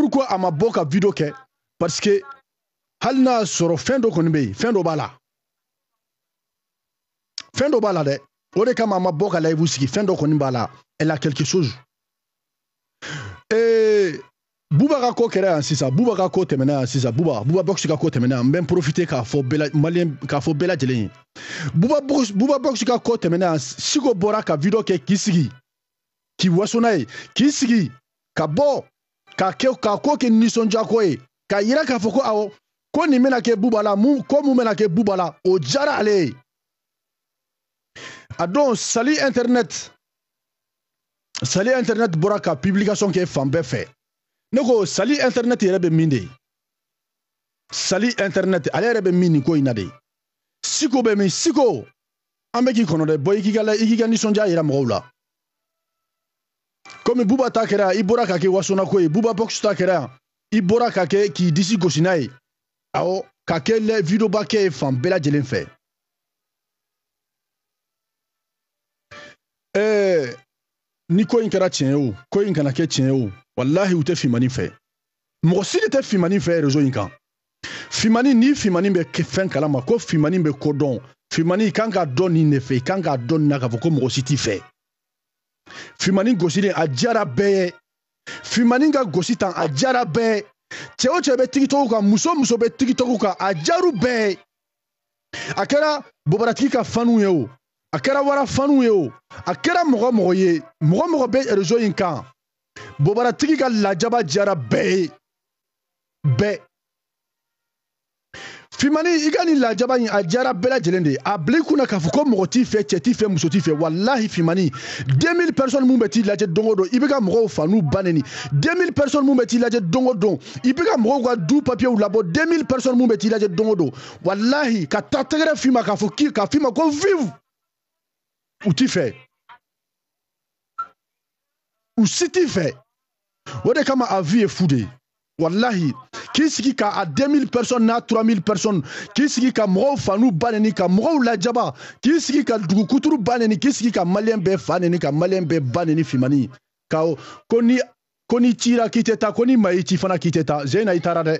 pourquoi a ma bɔ ka video kɛ parce que hali n'a y'a sɔrɔ fɛn dɔ kɔni bɛ yen fɛn dɔ b'a la fɛn dɔ b'a la dɛ o de kama a ma bɔ ka layibu sigi fɛn dɔ kɔni b'a la elle a quelque chose ee buba ka ko kɛra yan sisan buba ka ko tɛmɛna yan sisan buba buba box ka ko tɛmɛna yan n bɛ n profite k'a fɔ bɛɛ la maliyɛn k'a fɔ bɛɛ lajɛlen ye buba box buba box ka ko tɛmɛna yan siko bɔra ka video kɛ k'i sigi k'i waso n'a ye k'i sigi ka bɔ k'a kɛ k'a ko kɛ nisɔndiyako ye k'a yira k'a fɔ ko awɔ ko nin bɛna kɛ buba la mun ko mun bɛna kɛ buba la o diyara ale ye a don sali internet sali internet bɔra ka publication kɛ fan bɛɛ fɛ ne ko sali internet yɛrɛ bɛ min de ye sali internet ale yɛrɛ bɛ min nin ko in na de siko bɛ min siko an bɛ k'i kɔnɔ dɛ bɔ i k'i ka i k'i ka nisɔndiya yira mɔgɔw la komi buba ta kɛra i bɔra ka kɛ wasonako ye buba box ta kɛra i bɔra ka kɛ k'i disi gosi e, n'a ye awɔ ka kɛ lɛ videoba kɛ ye fan bɛɛ lajɛlen fɛ ɛɛ ni ko in kɛra tiɲɛ ye o ko in kana kɛ tiɲɛ ye o walahi u tɛ finmani fɛ mɔgɔ si de tɛ finmani fɛ rezo in kan finmani ni finmani bɛ fɛn kala ma ko finmani bɛ ko dɔn finmani i kan ka dɔn nin de fɛ i kan ka dɔn nin na k'a fɔ ko mɔgɔ si t'i fɛ finmani gosilen a diyara bɛɛ ye finmani ka gosi tan a diyara bɛɛ cɛɛ o cɛ bɛ tigitɔgɔ kan muso muso bɛ tigitɔgɔ kan a diyaru bɛɛ ye a kɛra bobaratigi ka fanu ye o a kɛra wara fanu ye o a kɛra mɔgɔ mɔgɔ ye mɔgɔ mɔgɔ bɛ erezo in kan bobaratigi ka lajaba diyara bɛɛ ye bɛɛ fimani i ka nin lajaba ɲi a jara bɛɛ lajɛlen de a bila i kunna k'a fɔ ko mɔgɔ t'i fɛ cɛ t'i fɛ muso t'i fɛ walahi fimani 2000 personnes mun bɛ t'i lajɛ don o don i bɛ ka mɔgɔw fa n'u ba neni 2000 personnes mun bɛ t'i lajɛ don o don i bɛ ka mɔgɔw ka du papiyew labɔ 2000 personnes mun bɛ t'i lajɛ don o don walahi ka taa tɛgɛrɛ f'i ma k'a fɔ k'i ka f'i ma ko vive u t'i fɛ u si t'i fɛ o de kama a vie ye fu de ye wallahi k'i sigi ka a 2000 personnes n'a 3000 personnes k'i sigi ka mɔgɔw fanu ba nɛni ka mɔgɔw lajaba k'i sigi ka dugukuturu ba nɛni k'i sigi ka maliyɛn bɛɛ fa nɛni ka maliyɛn bɛɛ ba nɛni finmani ka ko ni ko ni cira k'i tɛ taa ko ni ma i ci fana k'i tɛ taa zena i taara dɛ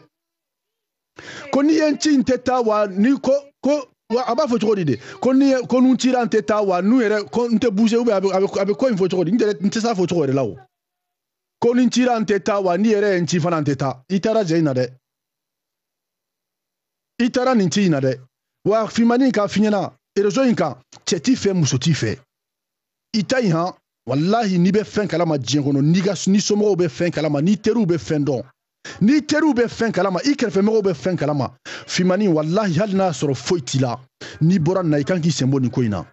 ko ni ye n ci n tɛ taa wa ni ko ko wa a b'a fɔ cogo di de ko ni ko nu cira n tɛ taa wa nu yɛrɛ ko n tɛ bouger ou bien a bɛ a bɛ ko in fɔ cogo di n tɛ n tɛ s'a fɔ cogo yɛrɛ la o ko ni n cira n tɛ taa wa n'i yɛrɛ ye n ci fana n tɛ taa i taara jɛ in na dɛ i taara nin ci in na dɛ wa finmani ka fiɲɛna erezo in kan cɛ t'i fɛ muso t'i fɛ i ta in han walahi n'i bɛ fɛn kalama diɲɛ kɔnɔ n'i ka ni somɔgɔw bɛ fɛn kalama n'i teriw bɛ fɛn dɔn n'i teriw bɛ fɛn kalama i kɛrɛfɛmɔgɔw bɛ fɛn kalama finmani walahi hali n'a y'a sɔrɔ foyi t'i la n'i bɔra nin na i kan k'i sen bɔ nin ko in na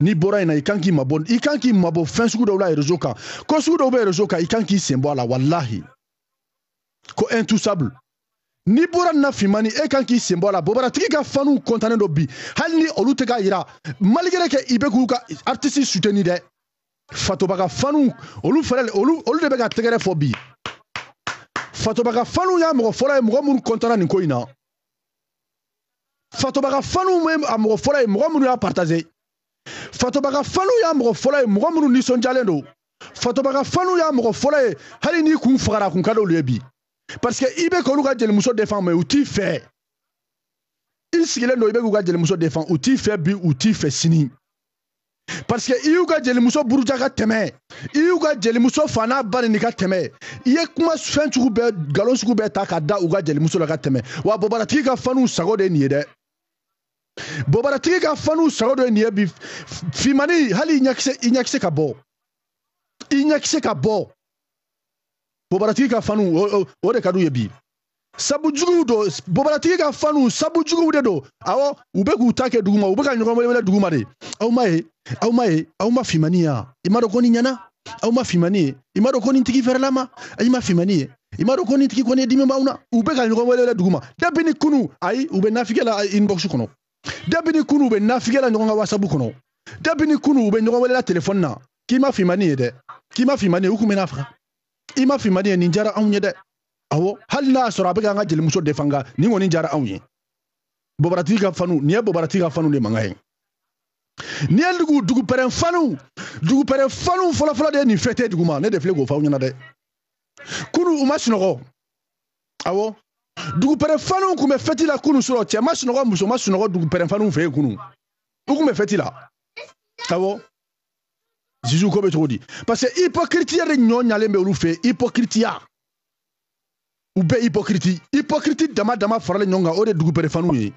n'i bɔra yen na i kan k'i mabɔ i kan k'i mabɔ fɛn sugu dɔw la rezo kan ko sugu dɔw bɛ rezo kan i kan k'i sen bɔ a la walahi ko intouchable n'i bɔra nin na finman ni e kan k'i sen bɔ a la bobaratigi ka fanuw kɔntannen don bi hali ni olu tɛ k'a yira maligɛrɛ kɛ i bɛ k'u ka artisi suteni dɛ fatobaga fanuw olu fɛnɛ olu olu de bɛ ka tɛgɛrɛ fɔ bi fatobaga fanuw y'a mɔgɔ fɔlɔ ye mɔgɔ minnu kɔntana nin ko in na fatobaga fanuw ye a mɔgɔ fɔlɔ ye mɔgɔ minnu y'a partaze fatobaga faliw y'a mɔgɔ fɔlɔ ye mɔgɔ minnu nisɔndiyalen don fatobaga faliw y'a mɔgɔ fɔlɔ ye hali n'i kun fagara kun ka d'olu ye bi parce que i bɛ k'olu ka jelimuso defan mɛ u t'i fɛ i sigilen don i bɛ k'u ka jelimuso defan u t'i fɛ bi u t'i fɛ sini parce que i y'u ka jelimuso buruja ka tɛmɛ i y'u ka jelimuso fa n'a ba nin ka tɛmɛ i ye kuma fɛn sugu bɛɛ nkalon sugu bɛɛ ta ka da u ka jelimuso la ka tɛmɛ wa bɔbaratigi ka faniw sago de ye nin ye dɛ bobaratigi ka fanu sɔrɔ dɔ ye nin ye bi fimani hali i ɲakisɛ ka bɔ i ɲakisɛ ka bɔ bobaratigi ka fanu o de ka d'u ye bi sabujuguw don bobaratigi ka fanu sabujuguw de don awɔ u bɛ k'u ta kɛ dugu u bɛ ka ɲɔgɔn wele dugu de aw ma ye aw ma ye aw ma finmani ya i m'a dɔn ko nin ɲɛna aw ma finmani ye i m'a dɔn ko nin tigi fɛrɛlama i ma finmani ye i m'a dɔn ko nin tigi kɔni ye dimi b'aw na u bɛ ka ɲɔgɔn wele dugu ma dabi ni kunu ayi u bɛ nafikɛ inbox kɔnɔ dabini kunu u bɛ nafigɛla ɲɔgɔn ka wasabu kɔnɔ dabini kunu u bɛ ɲɔgɔn welela telefɔni na k'i ma finmani ye dɛ k'i ma fimani ye u kun bɛ n'a faga i ma finmani ye nin jara anw ye dɛ awɔ hali n'a y'a sɔrɔ a bɛ k'an ka jelimuso de fanga nin kɔni jara anw ye bɔbaratigi ka fanu nin ye bɔbaratigi ka fanu de mankan ye ni ye dugu dugupɛrɛn fanu dugupɛrɛn fanu fɔlɔfɔlɔ de ye nin fɛte dugu ne de filɛ k'o fɔ ɲɛna dɛ kunu u ma sunɔgɔ awɔ dugupɛrɛfanuw kun bɛ fɛti la kunu sɔrɔ cɛ ma sunɔgɔ muso ma sunɔgɔ dugupɛrɛfanuw fɛ yen kunu u kun bɛ fɛti la awɔ zizu ko bɛ cogo di parce que hypocritiya de ɲɔ ɲalen bɛ olu fɛ hypocritiya u bɛɛ hypocrite hypocrite dama dama faralen ɲɔgɔn kan o de dugupɛrɛfanuw ye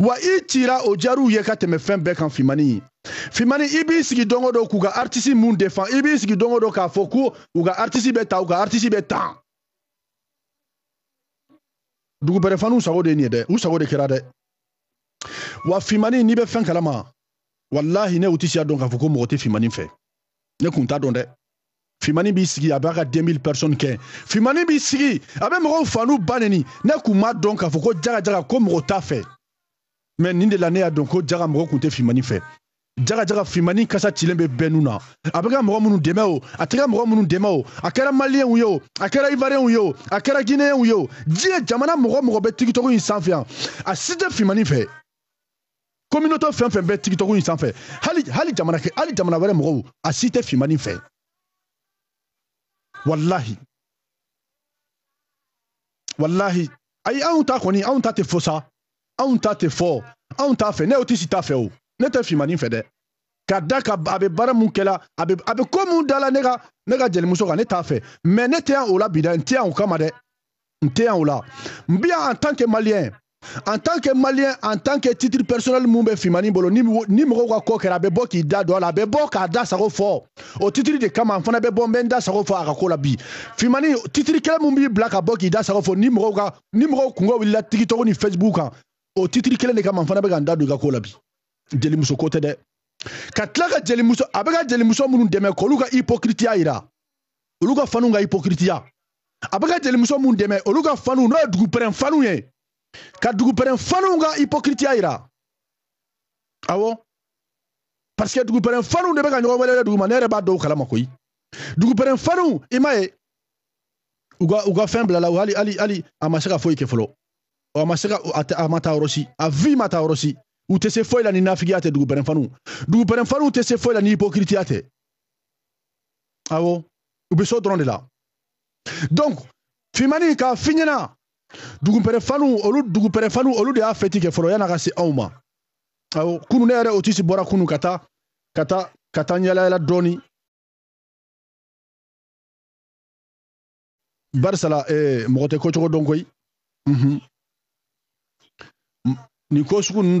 wa i cira o jaar'u ye ka tɛmɛ fɛn bɛɛ kan finmani finmani i b'i sigi don o don k'u ka artiste mun defan i b'i sigi don o don k'a fɔ ko u ka artiste bɛ tan u ka artiste bɛ tan dugubɛrɛfaniw sago de ye nin ye dɛ u sago de kɛra dɛ wa finmani n'i bɛ fɛn kalama walahi ne u tɛ siya dɔn k'a fɔ ko mɔgɔ tɛ finmani fɛ ne kun t'a dɔn dɛ finmani b'i sigi a b'a ka 2000 personnes kɛ finmani b'i sigi a bɛ mɔgɔw fanu ba neni ne kun m'a dɔn k'a fɔ ko jagajaga ko mɔgɔ t'a fɛ mɛ nin de la ne y'a dɔn ko jaga mɔgɔ kun tɛ finmani fɛ jagajaga finmani kasa cilen bɛ bɛɛ nu na a bɛ ka mɔgɔ minnu dɛmɛ o a tɛ ka mɔgɔ minnu dɛmɛ o a kɛra maliyɛnw ye o a kɛra ivariyɛnw ye o a kɛra jinɛyɛnw ye o diɲɛ jamana mɔgɔ mɔgɔ bɛ tigitɔgu in sanfɛ yan a si tɛ finmani fɛ communauté fɛn fɛn bɛ tigitɔgu in sanfɛ hali hali jamana hali jamana wɛrɛ mɔgɔw a si tɛ finmani fɛ walahi walahi ayi anw ta kɔni anw ta tɛ fɔ sa anw ta tɛ fɔ anw t'a fɛ ne y'o tɛ si t'a fɛ o ne tɛ finmani fɛ dɛ ka da ka a bɛ baara mun kɛla a bɛ a bɛ ko mun da la ne ka ne ka jelimuso kan ne t'a fɛ mɛ ne tɛ yan o la bi dɛ n tɛ yan o kama dɛ n tɛ yan o la n bi yan en tant que maliyɛn en tant que maliyɛn en tant que titre personnel mun bɛ finmani bolo ni ni mɔgɔw ka ko kɛra a bɛ bɔ k'i da don a la a bɛ bɔ k'a da sago fɔ o titre de kama n fana bɛ bɔ n bɛ n da sago fɔ a ka ko la bi finmani titre kelen mun b'i bila ka bɔ k'i da sago fɔ ni mɔgɔw ka ni mɔgɔw kungo wulila tikitɔk ni facebook kan o titre kelen de kama n fana bɛ ka n da don i ka ko la bi jelimuso ko tɛ dɛ ka tila ka jelimuso a bɛ ka jelimuso minnu dɛmɛ k'olu ka hypocritiya yira olu ka faniw ka hypocritiya a bɛ ka jelimuso minnu dɛmɛ olu ka faniw n'o ye dugupɛrɛn faniw ye ka dugupɛrɛn faniw ka hypocritiya yira awɔ parce que dugupɛrɛn faniw de bɛ ka ɲɔgɔn wele dugu ma ne yɛrɛ b'a dɔw kalama koyi dugupɛrɛn faniw i m'a ye u ka u ka fɛn bilala hali hali hali a ma se ka foyi kɛ fɔlɔ a ma se ka a ma taa yɔrɔ si a vi ma taa yɔrɔ si u tɛ se foyi la ni nafigiya tɛ dugubɛrɛnfaniw dugubɛrɛnfaniw tɛ se foyi la ni hipokiritiya tɛ awɔ u be so dɔrɔn de la donc fimani k'a fiɲɛna dugupɛrɛfaniw olu dugupɛrɛfaniw olu de y'a fɛti kɛ fɔlɔ yan'a ka se anw ma awɔ kunu ne yɛrɛ otisi bɔra kunu ka taa ka taa ka taa yalayala dɔɔni barisala eh, mɔgɔ tɛ kocogo dɔn koyi mm -hmm. nin ko sugu